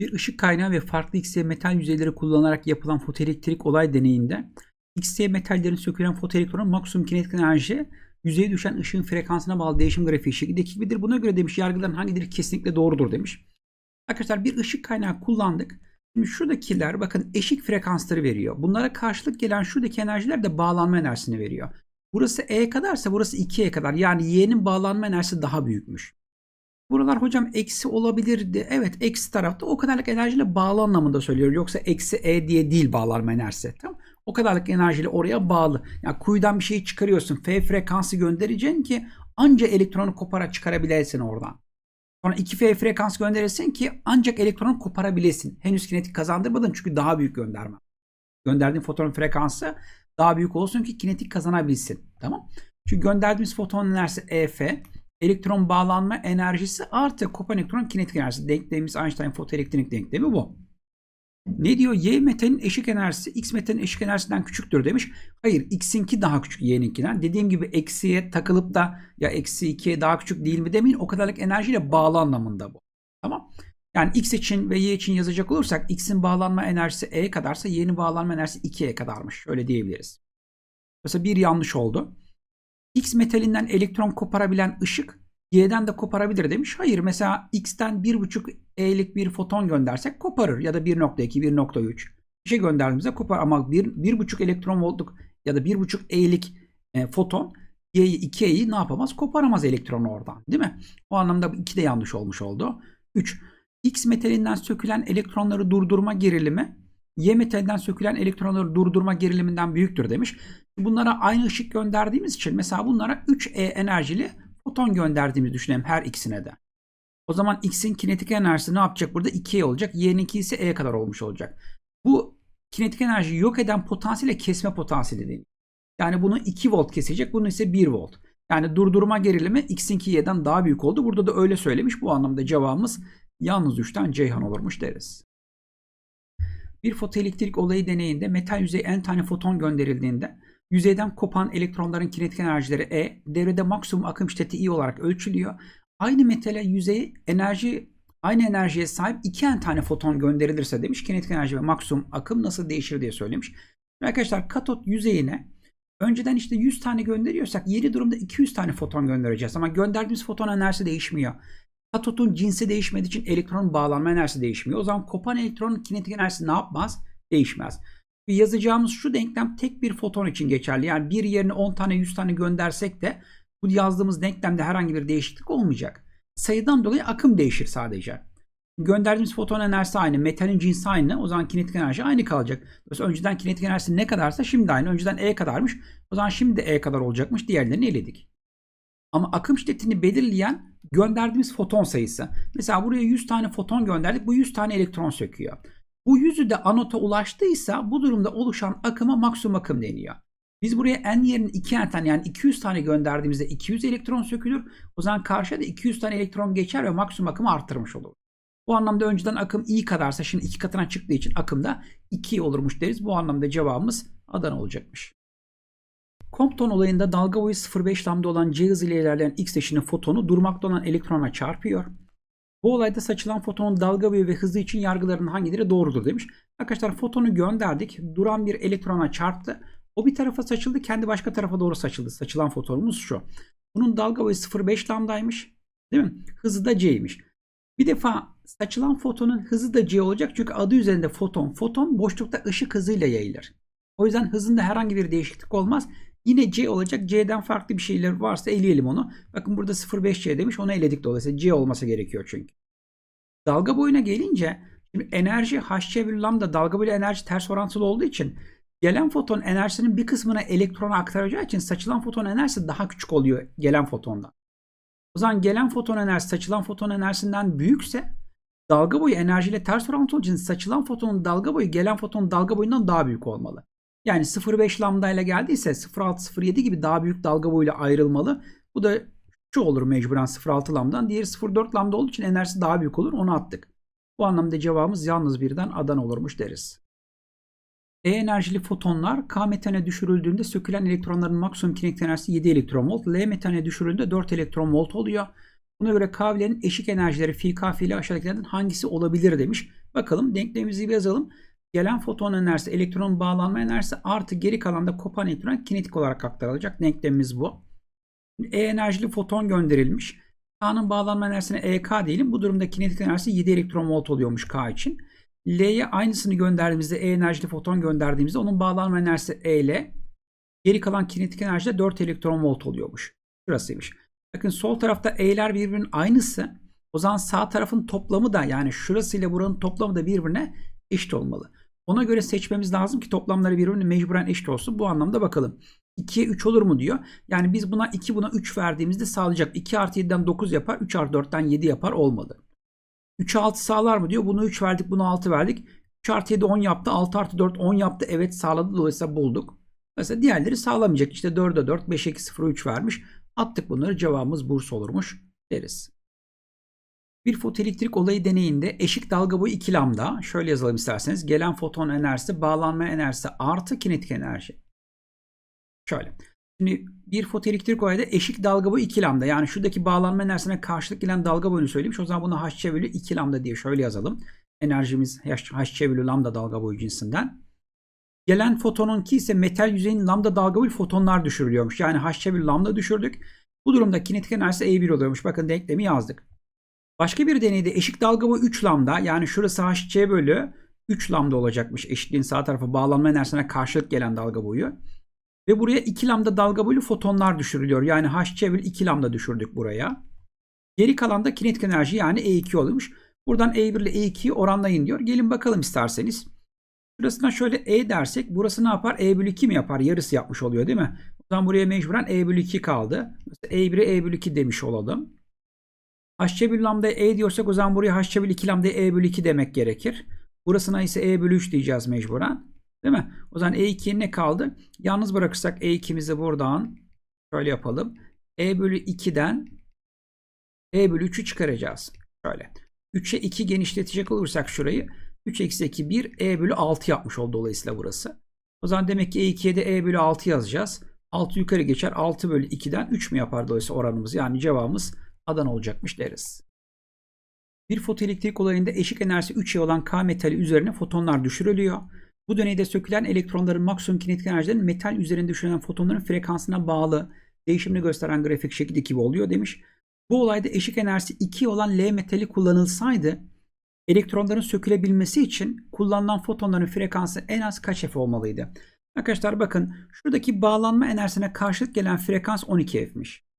Bir ışık kaynağı ve farklı XY metal yüzeyleri kullanarak yapılan fotoelektrik olay deneyinde XY metallerin sökülen fotoelektronun maksimum kinetik enerji yüzeye düşen ışığın frekansına bağlı değişim grafiği şekildeki gibidir. Buna göre demiş yargıların hangileri kesinlikle doğrudur demiş. Arkadaşlar bir ışık kaynağı kullandık. Şimdi şuradakiler bakın eşik frekansları veriyor. Bunlara karşılık gelen şuradaki enerjiler de bağlanma enerjisini veriyor. Burası E kadarsa burası 2E kadar. Yani Y'nin bağlanma enerjisi daha büyükmüş. Buralar hocam eksi olabilirdi. Evet eksi tarafta o kadarlık enerjiyle bağlı anlamında söylüyor Yoksa eksi E diye değil bağlar mı enerjisi. Tamam O kadarlık enerjiyle oraya bağlı. Yani kuyudan bir şey çıkarıyorsun. F frekansı göndereceksin ki anca elektronu kopara çıkarabilesin oradan. Sonra 2F frekans gönderirsin ki ancak elektronu koparabilesin. Henüz kinetik kazandırmadın çünkü daha büyük gönderme. Gönderdiğin foton frekansı daha büyük olsun ki kinetik kazanabilsin. Tamam. Çünkü gönderdiğimiz foton enerjisi EF elektron bağlanma enerjisi artı kopanelektron kinetik enerjisi. Denklemimiz Einstein fotoelektrik denklemi bu. Ne diyor? Y metenin eşik enerjisi X metenin eşik enerjisinden küçüktür demiş. Hayır X'inki daha küçük Y'ninkinden. Dediğim gibi eksiye takılıp da ya eksi 2'ye daha küçük değil mi demeyin. O kadarlık enerjiyle bağlı anlamında bu. Tamam. Yani X için ve Y için yazacak olursak X'in bağlanma enerjisi E kadarsa Y'nin bağlanma enerjisi 2E kadarmış. Öyle diyebiliriz. Mesela bir yanlış oldu. X metalinden elektron koparabilen ışık Y'den de koparabilir demiş. Hayır mesela X'ten 1.5 E'lik bir foton göndersek koparır ya da 1.2, 1.3 bir şey gönderdiğimizde kopar ama 1.5 elektron voltluk ya da 1.5 E'lik e, foton Y'yi 2E'yi ne yapamaz? Koparamaz elektronu oradan değil mi? O anlamda 2 de yanlış olmuş oldu. 3. X metalinden sökülen elektronları durdurma gerilimi Y metalden sökülen elektronları durdurma geriliminden büyüktür demiş. Bunlara aynı ışık gönderdiğimiz için mesela bunlara 3E enerjili foton gönderdiğimizi düşünelim her ikisine de. O zaman X'in kinetik enerjisi ne yapacak burada? 2E olacak. Y'ninki ise E kadar olmuş olacak. Bu kinetik enerjiyi yok eden potansiyel kesme potansiyeli deniyor. Yani bunu 2 volt kesecek. Bunu ise 1 volt. Yani durdurma gerilimi X'inki Y'den daha büyük oldu. Burada da öyle söylemiş. Bu anlamda cevabımız yalnız 3'ten Ceyhan olurmuş deriz. Bir fotoelektrik olayı deneyinde metal yüzey n tane foton gönderildiğinde yüzeyden kopan elektronların kinetik enerjileri E, devrede maksimum akım şiddeti I olarak ölçülüyor. Aynı metale yüzey enerji aynı enerjiye sahip iki n tane foton gönderilirse demiş kinetik enerji ve maksimum akım nasıl değişir diye söylemiş. Arkadaşlar katot yüzeyine önceden işte 100 tane gönderiyorsak yeni durumda 200 tane foton göndereceğiz ama gönderdiğimiz foton enerjisi değişmiyor. Katotun cinsi değişmediği için elektron bağlanma enerjisi değişmiyor. O zaman kopan elektronun kinetik enerjisi ne yapmaz? Değişmez. Ve yazacağımız şu denklem tek bir foton için geçerli. Yani bir yerine 10 tane 100 tane göndersek de bu yazdığımız denklemde herhangi bir değişiklik olmayacak. Sayıdan dolayı akım değişir sadece. Gönderdiğimiz foton enerjisi aynı, metalin cinsi aynı. O zaman kinetik enerji aynı kalacak. Dolayısıyla önceden kinetik enerjisi ne kadarsa şimdi aynı. Önceden E kadarmış. O zaman şimdi de E kadar olacakmış. Diğerlerini eledik. Ama akım şiddetini belirleyen gönderdiğimiz foton sayısı. Mesela buraya 100 tane foton gönderdik. Bu 100 tane elektron söküyor. Bu yüzü de anota ulaştıysa bu durumda oluşan akıma maksimum akım deniyor. Biz buraya n yerine 2 tane yani 200 tane gönderdiğimizde 200 elektron sökülür. O zaman karşıya da 200 tane elektron geçer ve maksimum akımı arttırmış olur. Bu anlamda önceden akım i kadarsa şimdi 2 katına çıktığı için akım da 2 olurmuş deriz. Bu anlamda cevabımız Adana olacakmış. Compton olayında dalga boyu 0,5 lambda olan c hızıyla ilerleyen x eşinin fotonu durmakta olan elektrona çarpıyor. Bu olayda saçılan fotonun dalga boyu ve hızı için yargıların hangileri doğrudur demiş. Arkadaşlar fotonu gönderdik. Duran bir elektrona çarptı. O bir tarafa saçıldı. Kendi başka tarafa doğru saçıldı. Saçılan fotonumuz şu. Bunun dalga boyu 0,5 lambdaymış. Değil mi? Hızı da c'ymiş. Bir defa saçılan fotonun hızı da c olacak. Çünkü adı üzerinde foton. Foton boşlukta ışık hızıyla yayılır. O yüzden hızında herhangi bir değişiklik olmaz. Yine C olacak. C'den farklı bir şeyler varsa eleyelim onu. Bakın burada 0,5C demiş. Onu eledik dolayısıyla. C olması gerekiyor çünkü. Dalga boyuna gelince şimdi enerji Hc bölü lambda dalga boyu enerji ters orantılı olduğu için gelen foton enerjisinin bir kısmını elektrona aktaracağı için saçılan foton enerjisi daha küçük oluyor gelen fotondan. O zaman gelen foton enerjisi saçılan foton enerjisinden büyükse dalga boyu enerjiyle ters orantılı için saçılan fotonun dalga boyu gelen fotonun dalga boyundan daha büyük olmalı. Yani 0.5 lambda ile geldiyse 0.6-0.7 gibi daha büyük dalga boyuyla ayrılmalı. Bu da şu olur mecburen 0.6 lambdan. Diğeri 0.4 lambda olduğu için enerjisi daha büyük olur. Onu attık. Bu anlamda cevabımız yalnız birden adan olurmuş deriz. E enerjili fotonlar K metane düşürüldüğünde sökülen elektronların maksimum kinetik enerjisi 7 elektron volt. L metane düşürüldüğünde 4 elektron volt oluyor. Buna göre K'lerin eşik enerjileri fi K ile aşağıdakilerden hangisi olabilir demiş. Bakalım denklemimizi bir yazalım. Gelen foton enerjisi elektronun bağlanma enerjisi artı geri kalan da kopan elektron kinetik olarak aktarılacak. Denklemimiz bu. E enerjili foton gönderilmiş. K'nın bağlanma enerjisine EK diyelim. Bu durumda kinetik enerjisi 7 elektron volt oluyormuş K için. L'ye aynısını gönderdiğimizde E enerjili foton gönderdiğimizde onun bağlanma enerjisi E ile geri kalan kinetik enerji de 4 elektron volt oluyormuş. Şurasıymış. Bakın sol tarafta E'ler birbirinin aynısı. O zaman sağ tarafın toplamı da yani şurasıyla buranın toplamı da birbirine eşit olmalı. Ona göre seçmemiz lazım ki toplamları birbirine mecburen eşit olsun. Bu anlamda bakalım. 2'ye 3 olur mu diyor. Yani biz buna 2 buna 3 verdiğimizde sağlayacak. 2 artı 7'den 9 yapar. 3 artı 4'ten 7 yapar. Olmadı. 3'e 6 sağlar mı diyor. Bunu 3 verdik. Bunu 6 verdik. 3 artı 7 10 yaptı. 6 artı 4 10 yaptı. Evet sağladı. Dolayısıyla bulduk. Mesela diğerleri sağlamayacak. İşte 4'e 4, 5'e 2, 0'a 3 vermiş. Attık bunları. Cevabımız burs olurmuş deriz. Bir fotoelektrik olayı deneyinde eşik dalga boyu 2 lambda. Şöyle yazalım isterseniz. Gelen foton enerjisi bağlanma enerjisi artı kinetik enerji. Şöyle. Şimdi bir fotoelektrik olayda eşik dalga boyu 2 lambda. Yani şuradaki bağlanma enerjisine karşılık gelen dalga boyunu söylemiş. O zaman bunu h çevirili 2 lambda diye şöyle yazalım. Enerjimiz h, h çevirili lambda dalga boyu cinsinden. Gelen fotonunki ise metal yüzeyin lambda dalga boyu fotonlar düşürülüyormuş. Yani h çevirili lambda düşürdük. Bu durumda kinetik enerjisi E1 oluyormuş. Bakın denklemi yazdık. Başka bir deneyde eşik dalga boyu 3 lambda yani şurası hc bölü 3 lambda olacakmış eşitliğin sağ tarafı bağlanma enerjisine karşılık gelen dalga boyu. Ve buraya 2 lambda dalga boyu fotonlar düşürülüyor. Yani hc bölü 2 lambda düşürdük buraya. Geri kalan da kinetik enerji yani E2 oluyormuş. Buradan E1 ile E2'yi oranlayın diyor. Gelin bakalım isterseniz. Şurasına şöyle E dersek burası ne yapar? E bölü 2 mi yapar? Yarısı yapmış oluyor değil mi? O zaman buraya mecburen E bölü 2 kaldı. E1'e E bölü 2 demiş olalım. Haşçe bir lambda e diyorsak o zaman buraya haşçe bir 2 lambda e bölü 2 demek gerekir. Burasına ise e bölü 3 diyeceğiz mecburen. Değil mi? O zaman e2 ne kaldı? Yalnız bırakırsak e2'mizi buradan şöyle yapalım. e bölü 2'den e bölü 3'ü çıkaracağız. Şöyle. 3'e 2 genişletecek olursak şurayı 3 eksi 2 1 e bölü 6 yapmış oldu dolayısıyla burası. O zaman demek ki e2'ye de e bölü 6 yazacağız. 6 yukarı geçer. 6 bölü 2'den 3 mü yapar dolayısıyla oranımız? Yani cevabımız Adana olacakmış deriz. Bir fotoelektrik olayında eşik enerjisi 3E olan K metali üzerine fotonlar düşürülüyor. Bu deneyde sökülen elektronların maksimum kinetik enerjilerinin metal üzerinde düşürülen fotonların frekansına bağlı değişimini gösteren grafik şekilde gibi oluyor demiş. Bu olayda eşik enerjisi 2 olan L metali kullanılsaydı elektronların sökülebilmesi için kullanılan fotonların frekansı en az kaç F olmalıydı? Arkadaşlar bakın şuradaki bağlanma enerjisine karşılık gelen frekans 12 F'miş.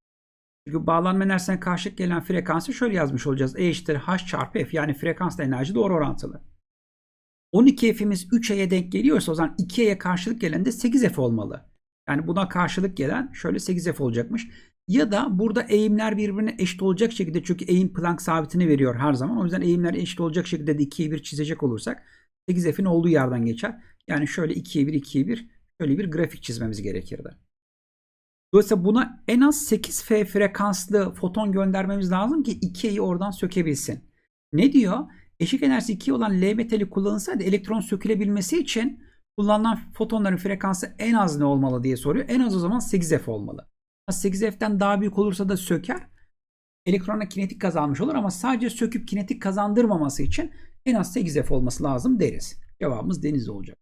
Çünkü bağlanma enerjisine karşılık gelen frekansı şöyle yazmış olacağız. E eşittir H çarpı F yani frekansla enerji doğru orantılı. 12 F'imiz 3E'ye denk geliyorsa o zaman 2E'ye karşılık gelen de 8 F olmalı. Yani buna karşılık gelen şöyle 8 F olacakmış. Ya da burada eğimler birbirine eşit olacak şekilde çünkü eğim Planck sabitini veriyor her zaman. O yüzden eğimler eşit olacak şekilde de 2'ye 1 çizecek olursak 8F'in olduğu yerden geçer. Yani şöyle 2'ye 1, 2'ye 1 şöyle bir grafik çizmemiz gerekirdi. Dolayısıyla buna en az 8F frekanslı foton göndermemiz lazım ki 2 oradan sökebilsin. Ne diyor? Eşik enerjisi 2 olan L metali kullanılsaydı elektron sökülebilmesi için kullanılan fotonların frekansı en az ne olmalı diye soruyor. En az o zaman 8F olmalı. 8F'den daha büyük olursa da söker. Elektrona kinetik kazanmış olur ama sadece söküp kinetik kazandırmaması için en az 8F olması lazım deriz. Cevabımız deniz olacak.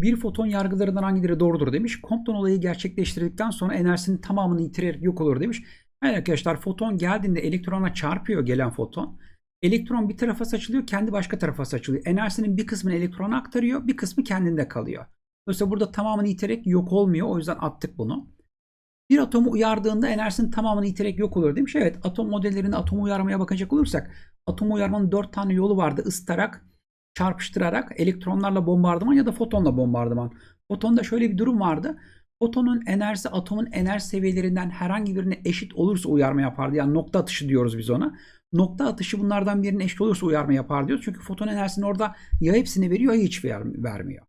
Bir foton yargılarından hangileri doğrudur demiş. Compton olayı gerçekleştirdikten sonra enerjisinin tamamını yitirerek yok olur demiş. Yani arkadaşlar foton geldiğinde elektrona çarpıyor gelen foton. Elektron bir tarafa saçılıyor, kendi başka tarafa saçılıyor. Enerjisinin bir kısmını elektrona aktarıyor, bir kısmı kendinde kalıyor. Dolayısıyla burada tamamını iterek yok olmuyor. O yüzden attık bunu. Bir atomu uyardığında enerjisinin tamamını iterek yok olur demiş. Evet atom modellerinde atomu uyarmaya bakacak olursak atomu uyarmanın 4 tane yolu vardı. ısıtarak çarpıştırarak elektronlarla bombardıman ya da fotonla bombardıman. Fotonda şöyle bir durum vardı. Fotonun enerjisi atomun enerji seviyelerinden herhangi birine eşit olursa uyarma yapardı. Yani nokta atışı diyoruz biz ona. Nokta atışı bunlardan birine eşit olursa uyarma yapar diyoruz. Çünkü foton enerjisini orada ya hepsini veriyor ya hiç vermiyor.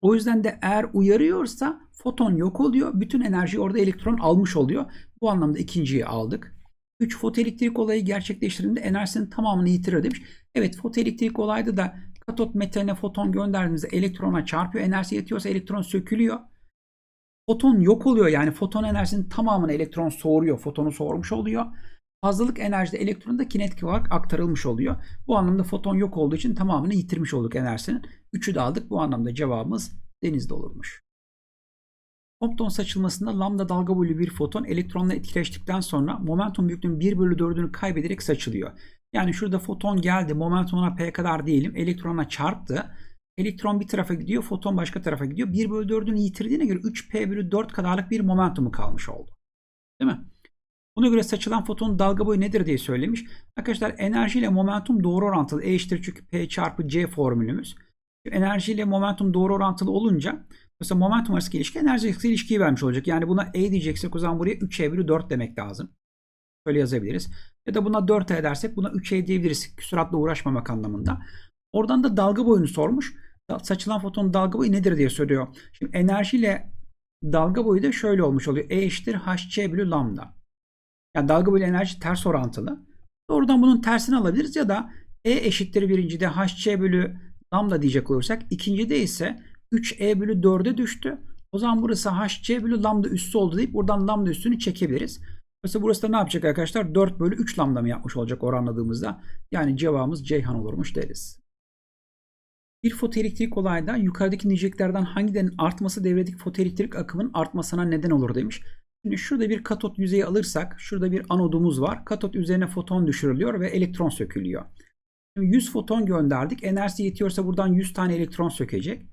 O yüzden de eğer uyarıyorsa foton yok oluyor. Bütün enerjiyi orada elektron almış oluyor. Bu anlamda ikinciyi aldık. 3 fotoelektrik olayı gerçekleştirildiğinde enerjisinin tamamını yitiriyor demiş. Evet fotoelektrik olayda da katot metaline foton gönderdiğimizde elektrona çarpıyor. Enerji yetiyorsa elektron sökülüyor. Foton yok oluyor yani foton enerjisinin tamamını elektron soğuruyor. Fotonu soğurmuş oluyor. Fazlalık enerjide elektron da kinetik olarak aktarılmış oluyor. Bu anlamda foton yok olduğu için tamamını yitirmiş olduk enerjisinin. Üçü de aldık. Bu anlamda cevabımız denizde olurmuş. Opton saçılmasında lambda dalga boyu bir foton elektronla etkileştikten sonra momentum büyüklüğünün 1 bölü 4'ünü kaybederek saçılıyor. Yani şurada foton geldi momentumuna p kadar diyelim, elektrona çarptı. Elektron bir tarafa gidiyor foton başka tarafa gidiyor. 1 bölü 4'ünü yitirdiğine göre 3p bölü 4 kadarlık bir momentumu kalmış oldu. Değil mi? Buna göre saçılan fotonun dalga boyu nedir diye söylemiş. Arkadaşlar enerji ile momentum doğru orantılı. E eşittir çünkü P çarpı C formülümüz. Enerji ile momentum doğru orantılı olunca Mesela momentum arasındaki ilişki enerji arasındaki ilişkiyi vermiş olacak. Yani buna E diyeceksek o zaman buraya 3E bölü 4 demek lazım. Böyle yazabiliriz. Ya da buna 4E dersek buna 3E diyebiliriz. Küsuratla uğraşmamak anlamında. Oradan da dalga boyunu sormuş. Saçılan fotonun dalga boyu nedir diye soruyor. Şimdi enerjiyle dalga boyu da şöyle olmuş oluyor. E eşittir hc bölü lambda. Yani dalga boyu enerji ters orantılı. Doğrudan bunun tersini alabiliriz ya da E eşittir birincide hc bölü lambda diyecek olursak ikinci de ise 3e bölü 4'e düştü. O zaman burası hc bölü lambda üssü oldu deyip buradan lambda üssünü çekebiliriz. Mesela burası da ne yapacak arkadaşlar? 4 bölü 3 lambda mı yapmış olacak oranladığımızda? Yani cevabımız Ceyhan olurmuş deriz. Bir fotoelektrik olayda yukarıdaki niceliklerden hangilerinin artması devredeki fotoelektrik akımın artmasına neden olur demiş. Şimdi şurada bir katot yüzeyi alırsak şurada bir anodumuz var. Katot üzerine foton düşürülüyor ve elektron sökülüyor. Şimdi 100 foton gönderdik. Enerjisi yetiyorsa buradan 100 tane elektron sökecek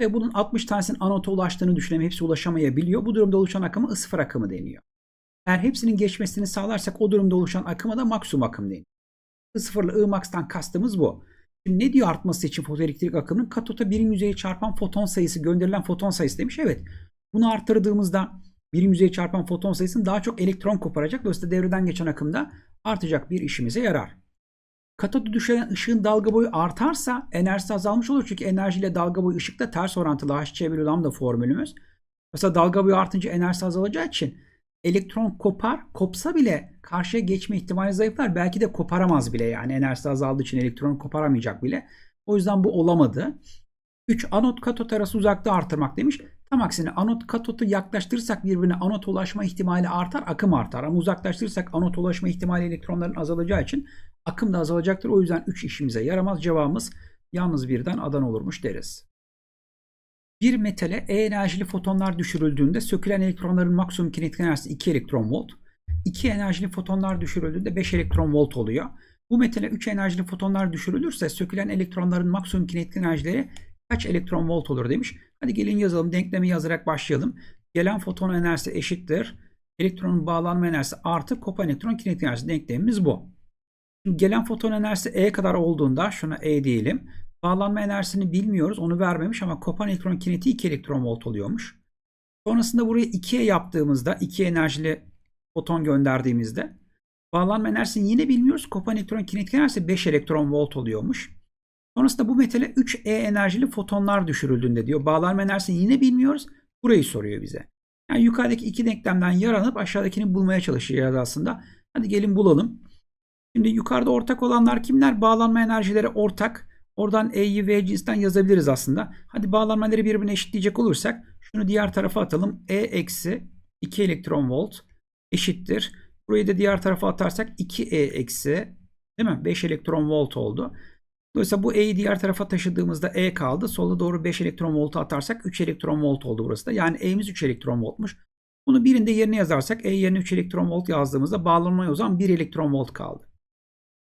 ve bunun 60 tanesinin anota ulaştığını düşünelim. Hepsi ulaşamayabiliyor. Bu durumda oluşan akımı sıfır akımı deniyor. Eğer hepsinin geçmesini sağlarsak o durumda oluşan akıma da maksimum akım deniyor. I0 ile Imax'tan kastımız bu. Şimdi ne diyor artması için fotoelektrik akımının? Katota birim yüzeye çarpan foton sayısı, gönderilen foton sayısı demiş. Evet. Bunu arttırdığımızda birim yüzeye çarpan foton sayısının daha çok elektron koparacak. Dolayısıyla devreden geçen akımda artacak bir işimize yarar. Katodu düşen ışığın dalga boyu artarsa enerjisi azalmış olur. Çünkü enerjiyle dalga boyu ışıkta ters orantılı. H bölü lambda formülümüz. Mesela dalga boyu artınca enerjisi azalacağı için elektron kopar. Kopsa bile karşıya geçme ihtimali zayıflar. Belki de koparamaz bile yani. Enerjisi azaldığı için elektron koparamayacak bile. O yüzden bu olamadı. 3. Anot katot arası uzaklığı artırmak demiş. Tam aksine anot katotu yaklaştırırsak birbirine anot ulaşma ihtimali artar, akım artar. Ama uzaklaştırırsak anot ulaşma ihtimali elektronların azalacağı için akım da azalacaktır. O yüzden 3 işimize yaramaz. Cevabımız yalnız birden adan olurmuş deriz. Bir metale E enerjili fotonlar düşürüldüğünde sökülen elektronların maksimum kinetik enerjisi 2 elektron volt. 2 enerjili fotonlar düşürüldüğünde 5 elektron volt oluyor. Bu metale 3 enerjili fotonlar düşürülürse sökülen elektronların maksimum kinetik enerjileri kaç elektron volt olur demiş. Hadi gelin yazalım. Denklemi yazarak başlayalım. Gelen foton enerjisi eşittir. Elektronun bağlanma enerjisi artı kopan elektron kinetik enerjisi. Denklemimiz bu. Şimdi gelen foton enerjisi E kadar olduğunda şuna E diyelim. Bağlanma enerjisini bilmiyoruz. Onu vermemiş ama kopan elektron kinetiği 2 elektron volt oluyormuş. Sonrasında buraya 2'ye yaptığımızda 2 enerjili foton gönderdiğimizde bağlanma enerjisini yine bilmiyoruz. Kopan elektron kinetik enerjisi 5 elektron volt oluyormuş. Sonrasında bu metale 3E enerjili fotonlar düşürüldüğünde diyor. Bağlanma enerjisini yine bilmiyoruz. Burayı soruyor bize. Yani yukarıdaki iki denklemden yaranıp aşağıdakini bulmaya çalışacağız aslında. Hadi gelin bulalım. Şimdi yukarıda ortak olanlar kimler? Bağlanma enerjileri ortak. Oradan E'yi V cinsten yazabiliriz aslında. Hadi bağlanmaları birbirine eşitleyecek olursak şunu diğer tarafa atalım. E eksi 2 elektron volt eşittir. Burayı da diğer tarafa atarsak 2E eksi değil mi? 5 elektron volt oldu. Dolayısıyla bu E'yi diğer tarafa taşıdığımızda E kaldı. Sola doğru 5 elektron voltu atarsak 3 elektron volt oldu burası da. Yani E'miz 3 elektron voltmuş. Bunu birinde yerine yazarsak E yerine 3 elektron volt yazdığımızda bağlanmaya o zaman 1 elektron volt kaldı.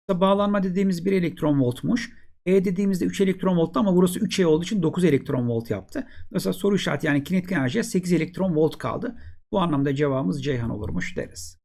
Dolayısıyla bağlanma dediğimiz 1 elektron voltmuş. E dediğimizde 3 elektron volttu ama burası 3E olduğu için 9 elektron volt yaptı. Mesela soru işareti yani kinetik enerjiye 8 elektron volt kaldı. Bu anlamda cevabımız Ceyhan olurmuş deriz.